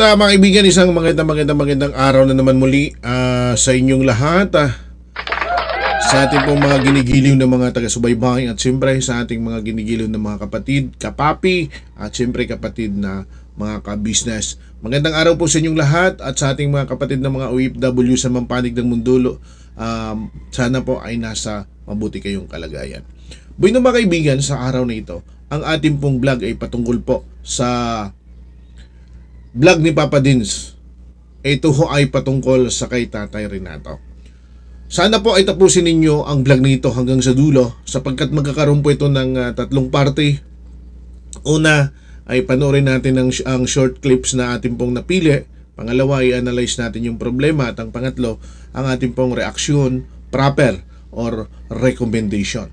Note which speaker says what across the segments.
Speaker 1: Uh, mga kaibigan, isang magandang magandang magandang araw na naman muli uh, sa inyong lahat. Uh, sa ating pong mga ginigiliw ng mga taga-subaybay at siyempre sa ating mga ginigiliw ng mga kapatid, kapapi at siyempre kapatid na mga ka-business. Magandang araw po sa inyong lahat at sa ating mga kapatid na mga OFW sa mampanig ng mundulo. Um, sana po ay nasa mabuti kayong kalagayan. Buhay na mga kaibigan, sa araw na ito, ang ating pong vlog ay patungkol po sa vlog ni Papa Dins. Ito ho ay patungkol sa kay Tatay Renato. Sana po ay tapusin ninyo ang vlog nito hanggang sa dulo sapagkat magkakaroon po ito ng uh, tatlong parte. Una ay panoorin natin ang, ang short clips na ating pong napili. Pangalawa ay analyze natin yung problema at ang pangatlo ang ating pong reaksyon proper or recommendation.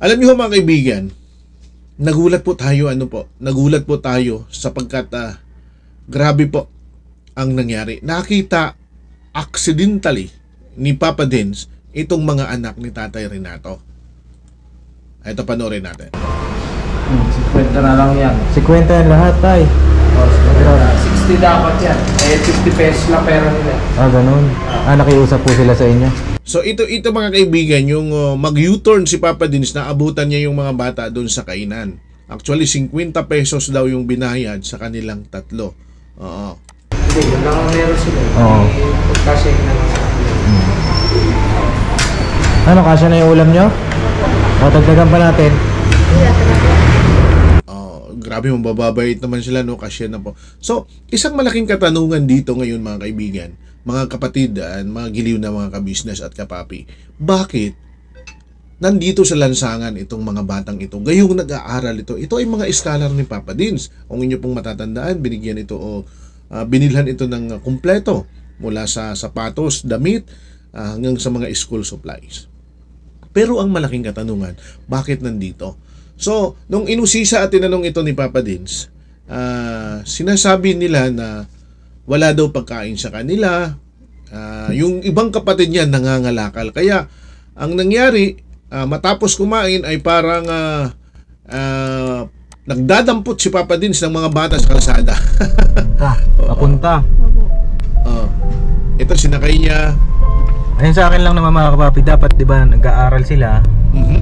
Speaker 1: Alam niyo ho mga kaibigan, nagulat po tayo ano po, nagulat po tayo sapagkat uh, Grabe po ang nangyari. Nakita accidentally ni Papa Dins itong mga anak ni Tatay Renato. Ito panoorin natin. Hmm, 50 na lang yan. 50 yan lahat tay. Oh, 60 dapat yan. Eh, 50 pesos na pera nila. Ah, ganun. Ah, nakiusap po sila sa inyo. So ito ito mga kaibigan, yung uh, mag-U-turn si Papa Dins na abutan niya yung mga bata doon sa kainan. Actually 50 pesos daw yung binayad sa kanilang tatlo. Oo. Kasi yun lang ang meron sila. Eh. Oo. Kasi na lang sa hmm. Ano, kasya na yung ulam nyo? O, dagdagan pa natin. Oh, grabe, mababait naman sila, no? Kasya na po. So, isang malaking katanungan dito ngayon, mga kaibigan, mga kapatid, ah, mga giliw na mga kabisnes at kapapi. Bakit nandito sa lansangan itong mga batang ito. Gayong nag-aaral ito, ito ay mga scholar ni Papa Dins. Kung inyo pong matatandaan, binigyan ito o uh, binilhan ito ng kumpleto mula sa sapatos, damit, uh, hanggang sa mga school supplies. Pero ang malaking katanungan, bakit nandito? So, nung inusisa at tinanong ito ni Papa Dins, uh, sinasabi nila na wala daw pagkain sa kanila, uh, yung ibang kapatid niya nangangalakal. Kaya, ang nangyari, uh, matapos kumain ay parang uh, uh, nagdadampot si Papa Dins ng mga bata sa kalsada. ah, papunta. Oh. Ito si niya. Ayun sa akin lang naman mga kapapi, dapat 'di ba nag-aaral sila. Mhm.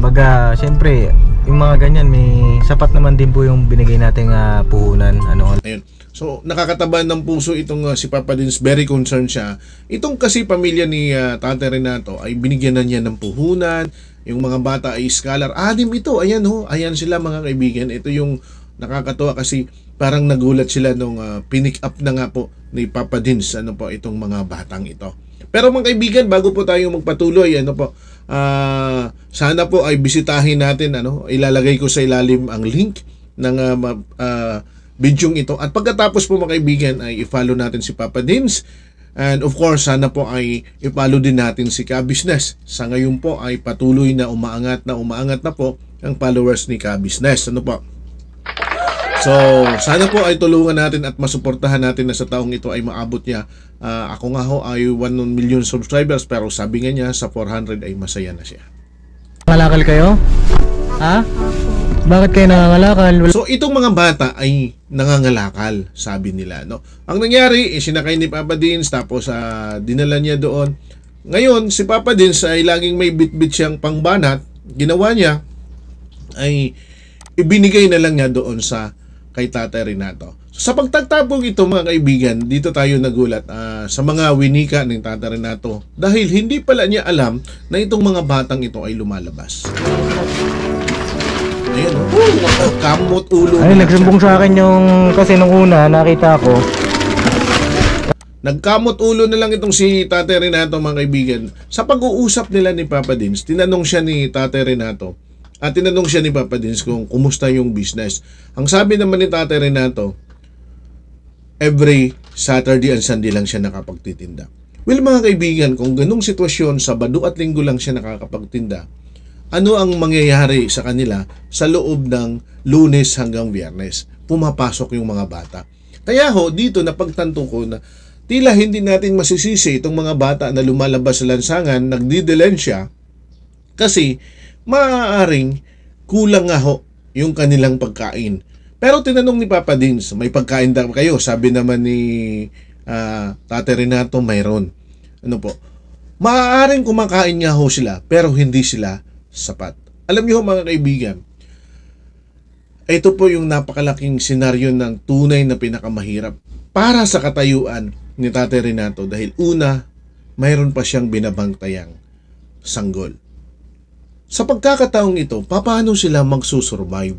Speaker 1: Baga, syempre, yung mga ganyan may sapat naman din po yung binigay nating uh, puhunan ano. Ayun. So, nakakataba ng puso itong uh, si Papa Dins, very concerned siya. Itong kasi pamilya ni uh, Tate Renato ay binigyan na niya ng puhunan, yung mga bata ay scholar. Adim ito, ayan ho, ayan sila mga kaibigan. Ito yung nakakatuwa kasi parang nagulat sila nung uh, pinick up na nga po ni Papa Dins ano po itong mga batang ito. Pero mga kaibigan, bago po tayo magpatuloy, ano po, uh, sana po ay bisitahin natin ano, ilalagay ko sa ilalim ang link ng uh, uh, bidyong ito. At pagkatapos po mga kaibigan ay i-follow natin si Papa Dins And of course, sana po ay i-follow din natin si Kabusiness Sa ngayon po ay patuloy na umaangat na umaangat na po ang followers ni Kabusiness Ano po? So, sana po ay tulungan natin at masuportahan natin na sa taong ito ay maabot niya. Uh, ako nga ho ay 1 million subscribers pero sabi nga niya sa 400 ay masaya na siya. Malakal kayo? Ha? Bakit kayo nangangalakal? so itong mga bata ay nangangalakal, sabi nila. No? Ang nangyari, eh, sinakay ni Papa Dins, tapos uh, dinala niya doon. Ngayon, si Papa Dins ay laging may bitbit siyang pangbanat. Ginawa niya ay ibinigay na lang niya doon sa kay Tatay Renato. So, sa pagtatapog ito mga kaibigan, dito tayo nagulat uh, sa mga winika ng Tatay Renato dahil hindi pala niya alam na itong mga batang ito ay lumalabas. Ayun. Oh. kamot ulo. Ay, nagsumbong sa akin yung kasi nung una nakita ko. Nagkamot ulo na lang itong si Tate Renato mga kaibigan. Sa pag-uusap nila ni Papa Dins, tinanong siya ni Tate Renato at tinanong siya ni Papa Dins kung kumusta yung business. Ang sabi naman ni Tate Renato, every Saturday and Sunday lang siya nakapagtitinda. Well mga kaibigan, kung ganong sitwasyon, Sa Sabado at Linggo lang siya nakakapagtinda, ano ang mangyayari sa kanila sa loob ng lunes hanggang biyernes. Pumapasok yung mga bata. Kaya ho, dito napagtanto ko na tila hindi natin masisisi itong mga bata na lumalabas sa lansangan, nagdidelensya, kasi maaaring kulang nga ho yung kanilang pagkain. Pero tinanong ni Papa Dins, may pagkain daw kayo? Sabi naman ni uh, Tate Renato, mayroon. Ano po? Maaaring kumakain nga ho sila, pero hindi sila sapat. Alam niyo mga kaibigan, ito po yung napakalaking senaryo ng tunay na pinakamahirap para sa katayuan ni Tate Renato dahil una, mayroon pa siyang binabangtayang sanggol. Sa pagkakataong ito, paano sila magsusurvive?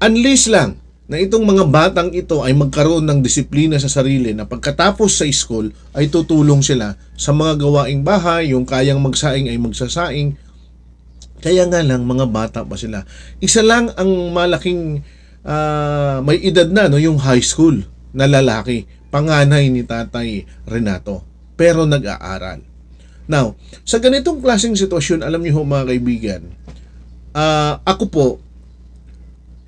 Speaker 1: Unless lang na itong mga batang ito ay magkaroon ng disiplina sa sarili na pagkatapos sa school ay tutulong sila sa mga gawaing bahay, yung kayang magsaing ay magsasaing, kaya nga lang, mga bata pa sila. Isa lang ang malaking uh, may edad na, no, yung high school na lalaki, panganay ni Tatay Renato, pero nag-aaral. Now, sa ganitong klaseng sitwasyon, alam niyo ho mga kaibigan, uh, ako po,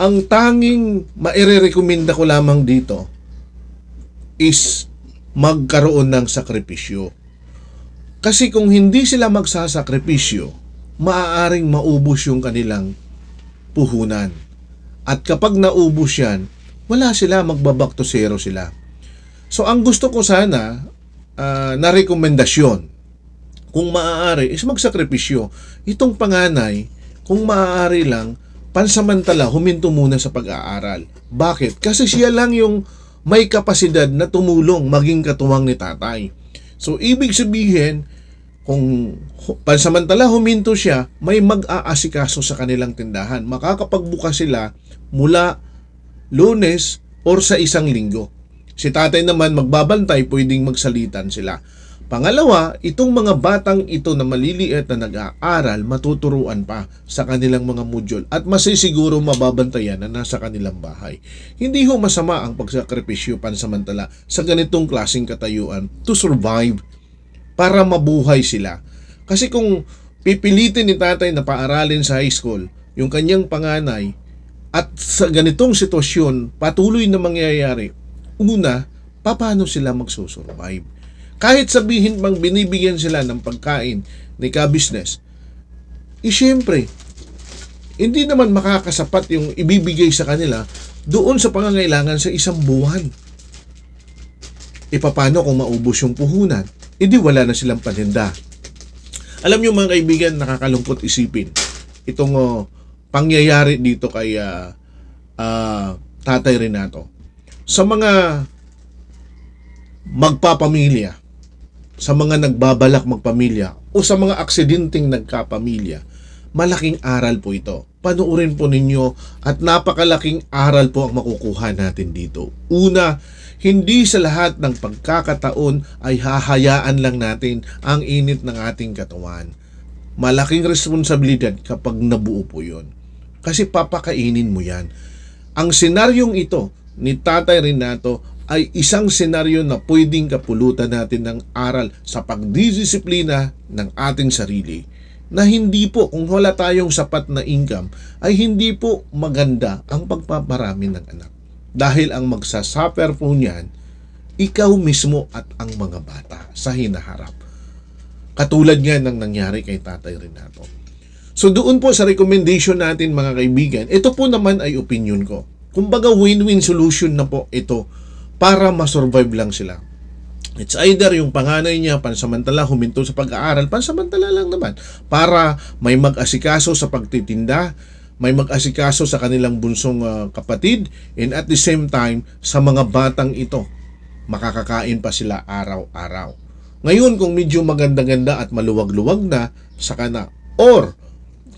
Speaker 1: ang tanging maire-recommenda ko lamang dito is magkaroon ng sakripisyo. Kasi kung hindi sila magsasakripisyo, maaaring maubos yung kanilang puhunan. At kapag naubos yan, wala sila, magbaback to zero sila. So ang gusto ko sana uh, na rekomendasyon kung maaari is magsakripisyo. Itong panganay, kung maaari lang, pansamantala huminto muna sa pag-aaral. Bakit? Kasi siya lang yung may kapasidad na tumulong maging katuwang ni tatay. So ibig sabihin, kung pansamantala huminto siya, may mag-aasikaso sa kanilang tindahan. Makakapagbuka sila mula lunes or sa isang linggo. Si tatay naman magbabantay, pwedeng magsalitan sila. Pangalawa, itong mga batang ito na maliliit na nag-aaral, matuturuan pa sa kanilang mga module at masisiguro mababantayan na nasa kanilang bahay. Hindi ho masama ang pagsakripisyo pansamantala sa ganitong klasing katayuan to survive para mabuhay sila. Kasi kung pipilitin ni tatay na paaralin sa high school yung kanyang panganay at sa ganitong sitwasyon patuloy na mangyayari, una, paano sila magsusurvive? Kahit sabihin pang binibigyan sila ng pagkain ni ka-business, eh syempre, hindi naman makakasapat yung ibibigay sa kanila doon sa pangangailangan sa isang buwan. E paano kung maubos yung puhunan? hindi wala na silang paninda. Alam nyo mga kaibigan, nakakalungkot isipin itong uh, pangyayari dito kay uh, uh, Tatay Renato. Sa mga magpapamilya, sa mga nagbabalak magpamilya, o sa mga aksidenteng nagkapamilya, malaking aral po ito. Panuorin po ninyo at napakalaking aral po ang makukuha natin dito. Una, hindi sa lahat ng pagkakataon ay hahayaan lang natin ang init ng ating katawan. Malaking responsibilidad kapag nabuo po yun. Kasi papakainin mo yan. Ang senaryong ito ni Tatay Renato ay isang senaryo na pwedeng kapulutan natin ng aral sa pagdisiplina ng ating sarili na hindi po kung wala tayong sapat na income ay hindi po maganda ang pagpaparami ng anak. Dahil ang magsasuffer po niyan, ikaw mismo at ang mga bata sa hinaharap. Katulad nga ng nangyari kay Tatay Renato. So doon po sa recommendation natin mga kaibigan, ito po naman ay opinion ko. Kumbaga win-win solution na po ito para masurvive lang sila. It's either yung panganay niya pansamantala huminto sa pag-aaral, pansamantala lang naman, para may mag-asikaso sa pagtitinda, may mag-asikaso sa kanilang bunsong uh, kapatid and at the same time sa mga batang ito makakakain pa sila araw-araw. Ngayon kung medyo maganda-ganda at maluwag-luwag na sa kana or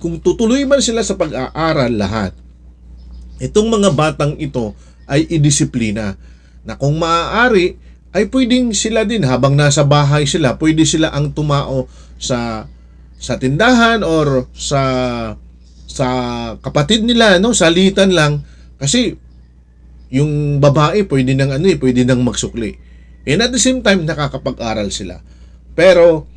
Speaker 1: kung tutuloy man sila sa pag-aaral lahat itong mga batang ito ay idisiplina na kung maaari ay pwedeng sila din habang nasa bahay sila pwede sila ang tumao sa sa tindahan or sa sa kapatid nila no salitan lang kasi yung babae pwede nang ano eh pwede nang magsukli and at the same time nakakapag-aral sila pero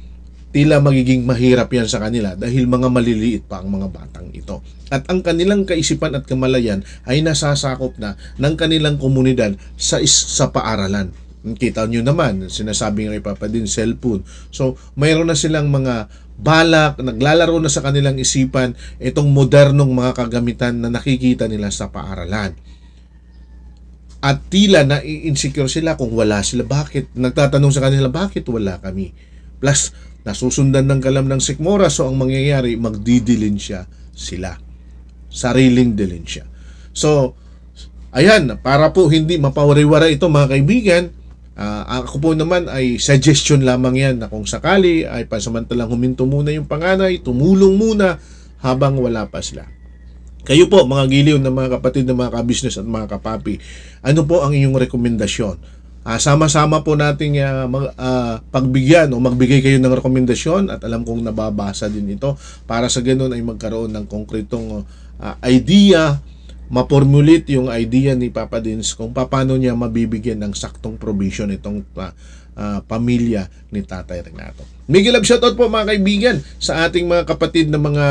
Speaker 1: tila magiging mahirap yan sa kanila dahil mga maliliit pa ang mga batang ito. At ang kanilang kaisipan at kamalayan ay nasasakop na ng kanilang komunidad sa, is, sa paaralan. Kita nyo naman, sinasabi nga ipapadin cellphone. So, mayroon na silang mga balak, naglalaro na sa kanilang isipan itong modernong mga kagamitan na nakikita nila sa paaralan. At tila na insecure sila kung wala sila bakit. Nagtatanong sa kanila bakit wala kami. Plus, nasusundan ng kalam ng sikmora so ang mangyayari magdidilensya sila. Sariling dilensya. So, ayan, para po hindi mapawariwara ito mga kaibigan, Uh, ako po naman ay suggestion lamang yan na kung sakali ay pansamantalang huminto muna yung panganay, tumulong muna habang wala pa sila. Kayo po mga giliw ng mga kapatid ng mga kabisnes at mga kapapi, ano po ang inyong rekomendasyon? Uh, sama-sama po nating uh, mag, uh, pagbigyan o magbigay kayo ng rekomendasyon at alam kong nababasa din ito para sa ganun ay magkaroon ng konkretong uh, idea maformulate yung idea ni Papa Dins kung paano niya mabibigyan ng saktong provision itong uh, uh, pamilya ni Tatay Renato. Miguel Love shoutout po mga kaibigan sa ating mga kapatid na mga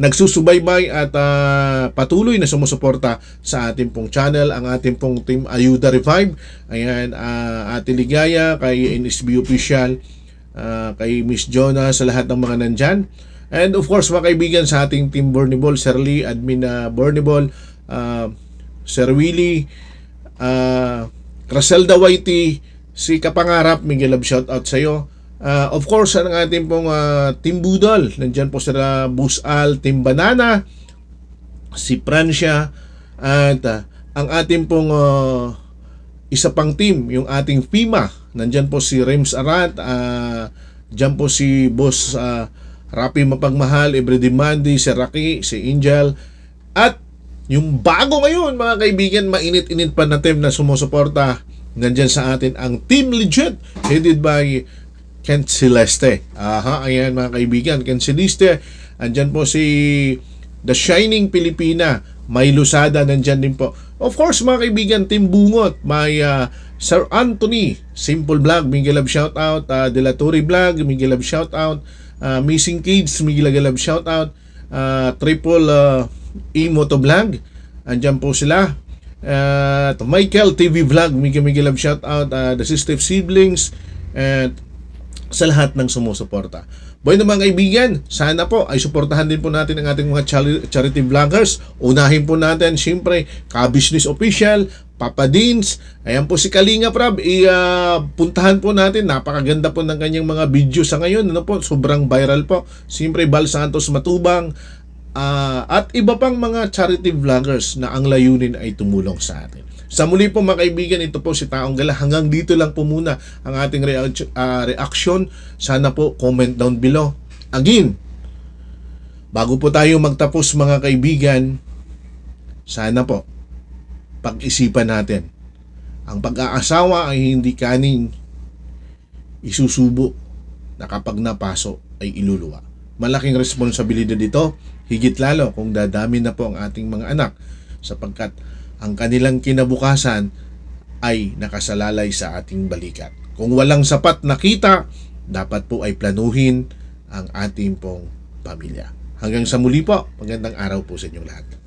Speaker 1: nagsusubaybay at uh, patuloy na sumusuporta sa ating pong channel, ang ating pong team Ayuda Revive. Ayan, uh, Ate Ligaya, kay NSB Official, uh, kay Miss Jonah, sa lahat ng mga nandyan. And of course, mga kaibigan sa ating team Burnable, Sir Lee, admin na uh, Burnable, uh, Sir Willie, uh, Raselda Whitey, si Kapangarap, Miguel Love, shout out sa iyo. Uh, of course, ang ating pong uh, Team Budol, nandyan po sila Busal, Team Banana, si Francia, at uh, ang ating pong uh, isa pang team, yung ating FIMA, nandyan po si Rems Arat, uh, dyan po si Boss uh, Rapi Mapagmahal, Everyday Monday, si Rocky, si Angel, at yung bago ngayon mga kaibigan, mainit-init pa na team na sumusuporta, nandyan sa atin ang Team Legit, headed by Ken Celeste. Aha, ayan mga kaibigan, Ken Celeste, andyan po si The Shining Pilipina, may Lusada, nandyan din po. Of course mga kaibigan, Team Bungot, may uh, Sir Anthony, Simple Vlog, Miguel Love Shoutout, uh, De Vlog, Miguel Love Shoutout, uh, Missing Cage, Miguel Agalab shoutout, uh, ah, Triple uh, E Motovlog, andyan po sila. Uh, at Michael TV Vlog, Miguel Miguel Love shoutout, uh, The Sister Siblings, at sa lahat ng sumusuporta. Boy na mga kaibigan, sana po ay suportahan din po natin ang ating mga charity vloggers. Unahin po natin, siyempre, ka-business official, Papa Deans. Ayan po si Kalinga Prab. I-puntahan ah, uh, po natin. Napakaganda po ng kanyang mga video sa ngayon. Ano po? Sobrang viral po. Siyempre, Val Santos Matubang. Uh, at iba pang mga charity vloggers na ang layunin ay tumulong sa atin. Sa muli po mga kaibigan, ito po si Taong Gala. Hanggang dito lang po muna ang ating reaction. Uh, ah, reaction. Sana po comment down below. Again, bago po tayo magtapos mga kaibigan, sana po pag-isipan natin. Ang pag-aasawa ay hindi kanin isusubo na kapag napaso ay iluluwa. Malaking responsibilidad dito, higit lalo kung dadami na po ang ating mga anak sapagkat ang kanilang kinabukasan ay nakasalalay sa ating balikat. Kung walang sapat na kita, dapat po ay planuhin ang ating pong pamilya. Hanggang sa muli po, magandang araw po sa inyong lahat.